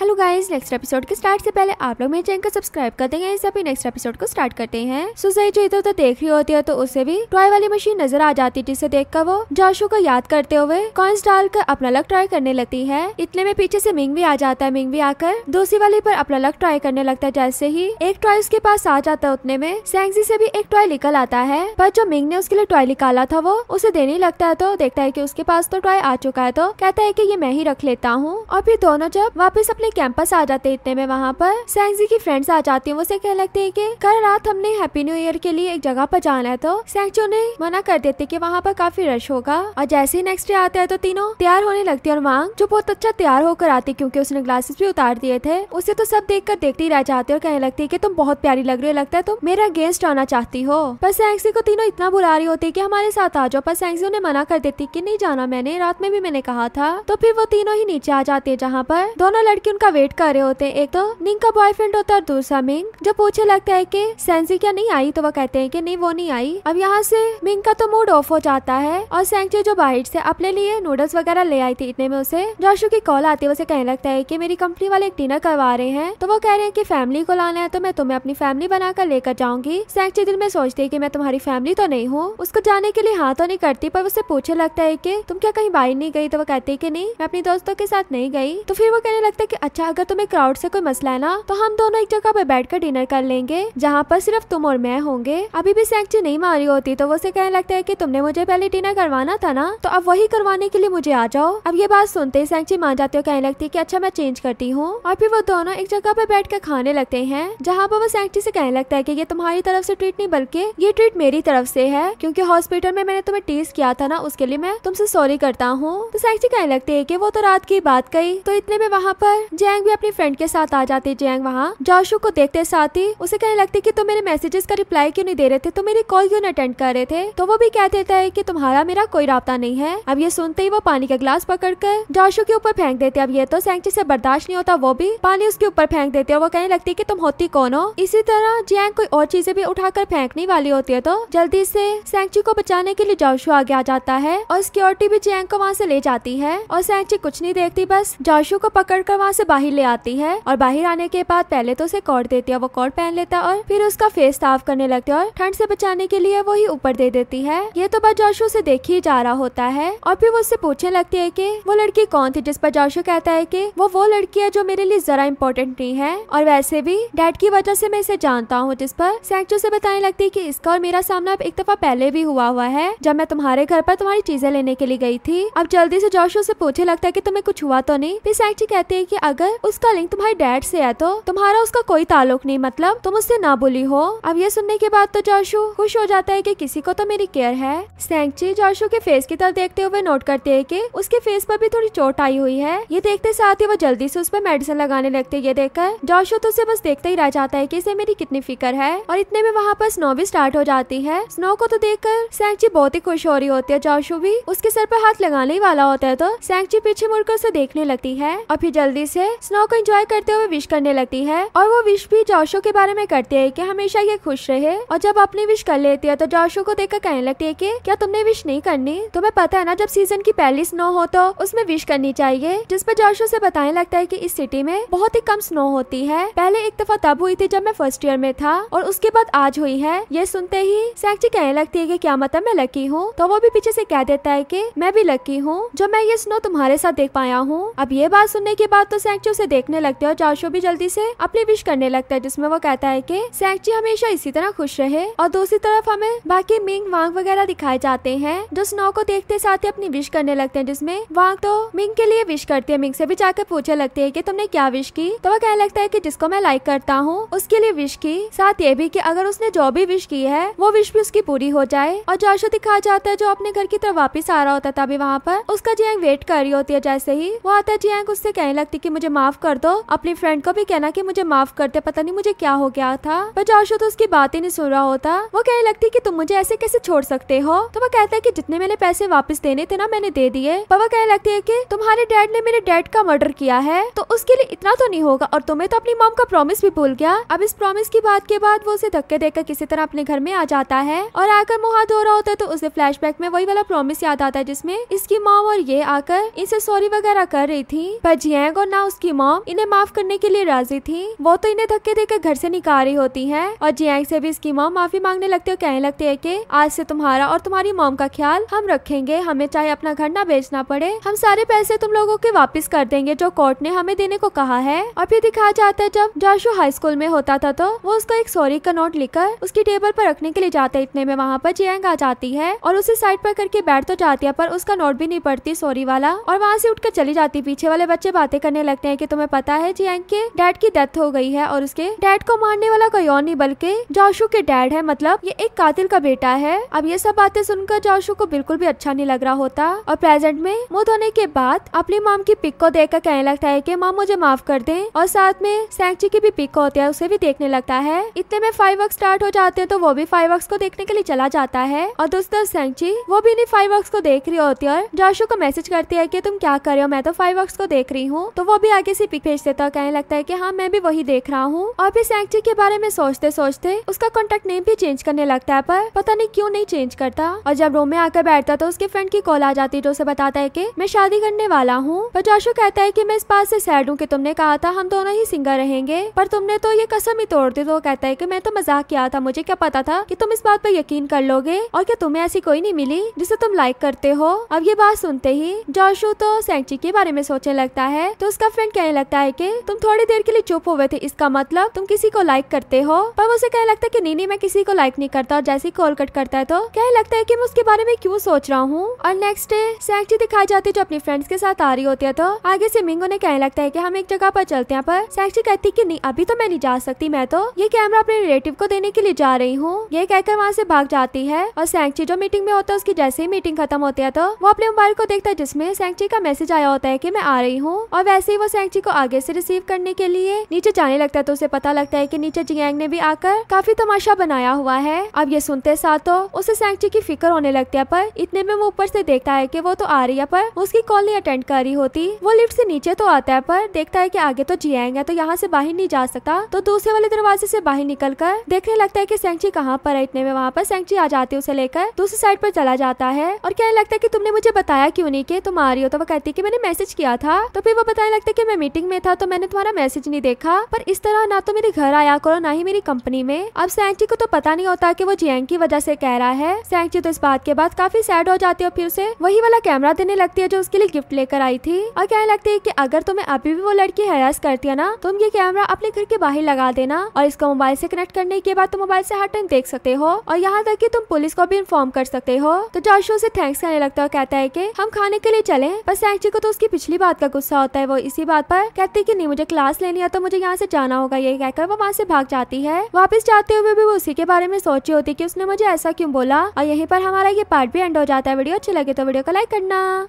hello guys next episode के start से पहले आप लोग मेरे चैनल को सब्सक्राइब कर देंगे इस अभी नेक्स्ट एपिसोड को स्टार्ट करते हैं सुजई जो इधर उधर देख रही होती है तो उसे भी टॉय वाली मशीन नजर आ जाती है जिसे देखकर वो जोशो को याद करते हुए कॉइन्स डालकर अपना लक ट्राई करने लगती है इतने में पीछे से मिंग भी आ जाता है मिंग भी आकर दूसरी वाली पर अपना लक ट्राई करने लगता है जैसे ही एक टॉय उसके पास आ जाता है उतने में सैंगजी से भी एक टॉय निकल आता है पर जो मिंग ने उसके लिए टॉय निकाला था वो उसे देने लगता है तो देखता है की उसके पास तो ट्रॉय आ चुका है तो कहता है की ये मैं ही रख लेता हूँ और फिर दोनों जब वापस अपने अपने कैंपस आ जाते इतने में वहाँ पर सैंगजी की फ्रेंड्स आ जाती है उसे कह लगते है की कल रात हमने हैप्पी न्यू ईयर के लिए एक जगह पर जाना है तो सैंगजो ने मना कर देते की वहाँ पर काफी रश होगा और जैसे ही नेक्स्ट डे आते हैं तो तीनों तैयार होने लगती है और मांग जो बहुत अच्छा तैयार होकर आती क्यूँकी उसने ग्लासेस भी उतार दिए थे उसे तो सब देख कर देखते ही रह जाते और कहने लगती है की तुम बहुत प्यारी लग रही हो लगता है तुम मेरा गेस्ट आना चाहती हो पर सैंगजी को तीनों इतना बुला रही होती है की हमारे साथ आ जाओ पर सैंगजी उन्हें मना कर देती की नहीं जाना मैंने रात में भी मैंने कहा था तो फिर वो तीनों ही नीचे आ जाते हैं जहाँ पर दोनों लड़की उनका वेट कर रहे होते हैं एक तो निंग का बॉयफ्रेंड होता है और दूसरा मिंग जब पूछे लगता है कि सेंसी क्या नहीं आई तो वो कहते हैं की नहीं वो नहीं आई अब यहाँ से मिंग का तो मूड ऑफ हो जाता है और सेंचे जो बाहर से अपने लिए नूडल्स वगैरह ले आई थी इतने में उसे जोशू की कॉल आती है उसे कहने लगता है की मेरी कंपनी वाले एक डिनर करवा रहे हैं तो वो कह रहे हैं की फैमिली को लाना है तो मैं तुम्हें अपनी फैमिली बनाकर लेकर जाऊंगी सेंचे दिल में सोचती है की मैं तुम्हारी फैमिली तो नहीं हूँ उसको जाने के लिए हाँ तो नहीं करती पर उसे पूछे लगता है की तुम क्या कहीं बाहर नहीं गई तो वो कहती है की नहीं मैं अपनी दोस्तों के साथ नहीं गई तो फिर वो कहने लगता है की अच्छा अगर तुम्हें क्राउड से कोई मसला है ना तो हम दोनों एक जगह पर बैठ कर डिनर कर लेंगे जहाँ पर सिर्फ तुम और मैं होंगे अभी भी सैंक्ची नहीं मारी होती तो वो उसे कहने लगता है की तुमने मुझे पहले डिनर करवाना था ना तो अब वही करवाने के लिए मुझे आ जाओ अब ये बात सुनते ही सैंक्ची मान जाती है कहने लगती है की अच्छा मैं चेंज करती हूँ और फिर वो दोनों एक जगह पे बैठ कर खाने लगते हैं जहाँ पर वो सैंक्ची से कहने लगता है की ये तुम्हारी तरफ से ट्रीट नहीं बल्कि ये ट्रीट मेरी तरफ से है क्योंकि हॉस्पिटल में मैंने तुम्हें टेस्ट किया था ना उसके लिए मैं तुमसे सॉरी करता हूँ तो सैक्ची कहने लगती है की वो तो रात की बात कही तो इतने में वहाँ पर जैंग भी अपनी फ्रेंड के साथ आ जाती है जैंग वहाँ जाशू को देखते साथ ही उसे कहने लगती की तुम मेरे मैसेजेस का रिप्लाई क्यों नहीं दे रहे थे तुम मेरी कॉल क्यों अटेंड कर रहे थे तो वो भी कह देता है की तुम्हारा मेरा कोई रहा नहीं है अब ये सुनते ही वो पानी का गिलास पकड़ कर जोशू के ऊपर फेंक देते अब ये तो सैंक्ची से बर्दाश्त नहीं होता वो भी पानी उसके ऊपर फेंक देते और वो कहने लगती है की तुम होती कौन हो इसी तरह जैंग कोई और चीजें भी उठाकर फेंकने वाली होती है तो जल्दी से सैंक्ची को बचाने के लिए जाशू आगे आ जाता है और सिक्योरिटी भी जैंग को वहाँ से ले जाती है और सैंक्ची कुछ नहीं देखती बस जोशू को पकड़ कर वहाँ से बाहर ले आती है और बाहर आने के बाद पहले तो उसे कोट देती है वो कॉर्ड पहन लेता है और फिर उसका फेस साफ करने लगती है और ठंड से बचाने के लिए वो ही ऊपर दे देती है ये तो बात उसे देख ही जा रहा होता है और फिर वो उससे पूछने लगती है की वो लड़की कौन थी जिस पर कहता है की वो वो लड़की है जो मेरे लिए जरा इम्पोर्टेंट नहीं है और वैसे भी डैड की वजह से मैं इसे जानता हूँ जिस पर सैक्चो से बताने लगती है की इसका और मेरा सामना एक दफा पहले भी हुआ हुआ है जब मैं तुम्हारे घर पर तुम्हारी चीजें लेने के लिए गई थी अब जल्दी से जोशो से पूछे लगता है की तुम्हें कुछ हुआ तो नहीं फिर सैक्ची कहती है की अगर उसका लिंक तुम्हारे डैड से है तो तुम्हारा उसका कोई ताल्लुक नहीं मतलब तुम उससे ना बोली हो अब ये सुनने के बाद तो जोशु खुश हो जाता है की कि किसी को तो मेरी केयर है सैंक्ची जोशु के फेस की तरफ देखते हुए नोट करते है की उसके फेस पर भी थोड़ी चोट आई हुई है ये देखते साथ ही वो जल्दी से उस पर मेडिसिन लगाने लगते ये देखकर जोशु तो उसे बस देखते ही रह जाता है की इसे मेरी कितनी फिक्र है और इतने में वहाँ पर स्नो भी स्टार्ट हो जाती है स्नो को तो देखकर सैंक्ची बहुत ही खुश हो रही होती है जोशु भी उसके सर पर हाथ लगाने ही वाला होता है तो सैंक्ची पीछे मुड़कर उसे देखने लगती है और फिर जल्दी से स्नो को एंजॉय करते हुए विश करने लगती है और वो विश भी जोशो के बारे में करती है की हमेशा ये खुश रहे और जब अपनी विश कर लेती है तो जोशो को देखकर कहने लगती है की क्या तुमने विश नहीं करनी तुम्हें पता है ना जब सीजन की पहली स्नो हो तो उसमें विश करनी चाहिए पर जोशो से बताने लगता है की इस सिटी में बहुत ही कम स्नो होती है पहले एक दफा तब हुई थी जब मैं फर्स्ट ईयर में था और उसके बाद आज हुई है ये सुनते ही सैक्ची कहने लगती है की क्या मतलब मैं लकी हूँ तो वो भी पीछे से कह देता है की मैं भी लकी हूँ जो मैं ये स्नो तुम्हारे साथ देख पाया हूँ अब ये बात सुनने के बाद तो सैक्चू उसे देखने लगते हैं और जाओशो भी जल्दी से अपनी विश करने लगता है जिसमें वो कहता है कि सैक्ची हमेशा इसी तरह खुश रहे और दूसरी तरफ हमें बाकी मिंग वांग वगैरह दिखाए जाते हैं जो स्नो को देखते साथ ही अपनी विश करने लगते हैं जिसमें वांग तो मिंग के लिए विश करती है मिंग से भी जाकर पूछे लगती है की तुमने क्या विश की तो वह कहने लगता है की जिसको मैं लाइक करता हूँ उसके लिए विश की साथ ये भी की अगर उसने जो भी विश की है वो विश भी उसकी पूरी हो जाए और जाओशो दिखाया जाता है जो अपने घर की तरफ वापिस आ रहा होता है तभी वहाँ पर उसका जियांग वेट कर रही होती है जैसे ही वो आता है जियांग उससे कहने लगती की मुझे माफ कर दो अपनी फ्रेंड को भी कहना की मुझे माफ करते पता नहीं मुझे क्या हो गया था पर जोशो तो उसकी बात ही नहीं सुन रहा होता वो कहने लगती की तुम मुझे ऐसे कैसे छोड़ सकते हो तो वो कहता है कि जितने मैंने पैसे वापस देने थे ना मैंने दे दिए पर वो कहने लगती है की तुम्हारे डैड ने मेरे डैड का मर्डर किया है तो उसके लिए इतना तो नहीं होगा और तुम्हें तो अपनी मॉम का प्रॉमिस भी भूल गया अब इस प्रॉमिस की बात के बाद वो उसे धक्के देकर किसी तरह अपने घर में आ जाता है और आकर मुँह धो रहा होता है तो उसे बैक में वही वाला प्रॉमिस याद आता है जिसमे इसकी मॉम और ये आकर इनसे सॉरी वगैरह कर रही थी पर जियांग और ना उसकी मॉम इन्हें माफ करने के लिए राजी थी वो तो इन्हें धक्के देकर घर से निकाल रही होती है और जियांग से भी इसकी माँ माफी मांगने लगती है और कहने लगती है की आज से तुम्हारा और तुम्हारी मोम का ख्याल हम रखेंगे हमें चाहे अपना घर न बेचना पड़े हम सारे पैसे तुम लोगो के वापिस कर देंगे जो कोर्ट ने हमें देने को कहा है और फिर दिखाया जाता है जब जाशो हाई स्कूल में होता था तो वो उसका एक सॉरी का नोट लिखकर उसकी टेबल पर रखने के लिए जाता है इतने में वहाँ पर जियांग आ जाती है और उसे साइड पर करके बैठ तो जाती है पर उसका नोट भी नहीं पड़ती सॉरी वाला और वहाँ से उठकर चली जाती पीछे वाले बच्चे बातें करने लगे लगते हैं कि तुम्हें पता है जियांग के डैड की डेथ हो गई है और उसके डैड को मारने वाला कोई और नहीं बल्कि जोशू के डैड है मतलब ये एक कातिल का बेटा है अब ये सब बातें सुनकर जोशू को बिल्कुल भी अच्छा नहीं लग रहा होता और प्रेजेंट में मुंह धोने के बाद अपनी माम की पिक को देखकर कहने लगता है की माम मुझे माफ कर दे और साथ में सैंकची की भी पिक होती है उसे भी देखने लगता है इतने में फाइव स्टार्ट हो जाते हैं तो वो भी फाइव को देखने के लिए चला जाता है और दोस्तों सैंकची वो भी इन्हीं फाइव को देख रही होती है और जोशू को मैसेज करती है की तुम क्या कर रहे हो मैं तो फाइव को देख रही हूँ तो वो भी आगे से पिक भेज देता कहने लगता है की हाँ मैं भी वही देख रहा हूँ और फिर सैंक्ची के बारे में सोचते सोचते उसका कॉन्टेक्ट नेम भी चेंज करने लगता है पर पता नहीं क्यों नहीं चेंज करता और जब रोमे में आकर बैठता तो उसके फ्रेंड की कॉल आ जाती है जो उसे बताता है की मैं शादी करने वाला हूँ पर जोशो कहता है की मैं इस बात से सैड हूँ की तुमने कहा था हम दोनों ही सिंगर रहेंगे पर तुमने तो ये कसम ही तोड़ दी तो कहता है की मैं तो मजाक किया था मुझे क्या पता था की तुम इस बात पर यकीन कर लोगे और क्या तुम्हें ऐसी कोई नहीं मिली जिसे तुम लाइक करते हो अब ये बात सुनते ही जोशो तो सैंक्ची के बारे में सोचने लगता है तो उसका फ्रेंड कहने लगता है कि तुम थोड़ी देर के लिए चुप हुए थे इसका मतलब तुम किसी को लाइक करते हो पर उसे कहने लगता है कि नहीं नहीं मैं किसी को लाइक नहीं करता और जैसे ही कॉल कट करता है तो कहने लगता है कि मैं उसके बारे में क्यों सोच रहा हूँ और नेक्स्ट डे सैक्ची दिखाई जाती है जो अपनी फ्रेंड्स के साथ आ रही होती है तो आगे से मिंगो ने कहने लगता है की हम एक जगह पर चलते हैं पर सैक्ची कहती है की नहीं अभी तो मैं नहीं जा सकती मैं तो ये कैमरा अपने रिलेटिव को देने के लिए जा रही हूँ ये कहकर वहाँ से भाग जाती है और सैक्ची जो मीटिंग में होता है उसकी जैसे ही मीटिंग खत्म होती है तो वो अपने मोबाइल को देखता है जिसमे सैक्ची का मैसेज आया होता है की मैं आ रही हूँ और वैसे ही वो सेंगची को आगे से रिसीव करने के लिए नीचे जाने लगता है तो उसे पता लगता है कि नीचे जियांग ने भी आकर काफी तमाशा बनाया हुआ है अब ये सुनते साथो तो उसे सेंगची की फिक्र होने लगती है पर इतने में वो ऊपर से देखता है की वो तो आ रही है पर उसकी कॉल नहीं अटेंड कर रही होती वो लिफ्ट से नीचे तो आता है पर देखता है की आगे तो जियांग है तो यहाँ से बाहर नहीं जा सकता तो दूसरे वाले दरवाजे से बाहर निकल कर देखने लगता है की सेंगची कहाँ पर है इतने में वहाँ पर सेंगची आ जाती है उसे लेकर दूसरी साइड पर चला जाता है और कहने लगता है की तुमने मुझे बताया क्यों नहीं के तुम आ रही हो तो वो कहती है की मैंने मैसेज किया था तो फिर वो बताने लगता है कि मैं मीटिंग में था तो मैंने तुम्हारा मैसेज नहीं देखा पर इस तरह ना तो मेरे घर आया करो ना ही मेरी कंपनी में अब सैंकी को तो पता नहीं होता की वो जियांग की वजह से कह रहा है सैंकी तो इस बात के बाद काफी सैड हो जाती है फिर उसे वही वाला कैमरा देने लगती है जो उसके लिए गिफ्ट लेकर आई थी और कहने लगती है की अगर तुम्हें अभी भी वो लड़की हरास करती है ना तुम ये कैमरा अपने घर के बाहर लगा देना और इसको मोबाइल ऐसी कनेक्ट करने के बाद तुम मोबाइल ऐसी हर टाइम देख सकते हो और यहाँ तक की तुम पुलिस को भी इन्फॉर्म कर सकते हो तो जोशो ऐसी थैंक्स कहने लगता है कहता है की हम खाने के लिए चले पर सैंकी को तो उसकी पिछली बात का गुस्सा होता है वो इस इसी बात पर कहती कि नहीं मुझे क्लास लेनी है तो मुझे यहाँ से जाना होगा ये कहकर वो वहाँ से भाग जाती है वापस जाते हुए भी वो उसी के बारे में सोची होती कि उसने मुझे ऐसा क्यों बोला और यहीं पर हमारा ये पार्ट भी एंड हो जाता है वीडियो अच्छी लगे तो वीडियो को लाइक करना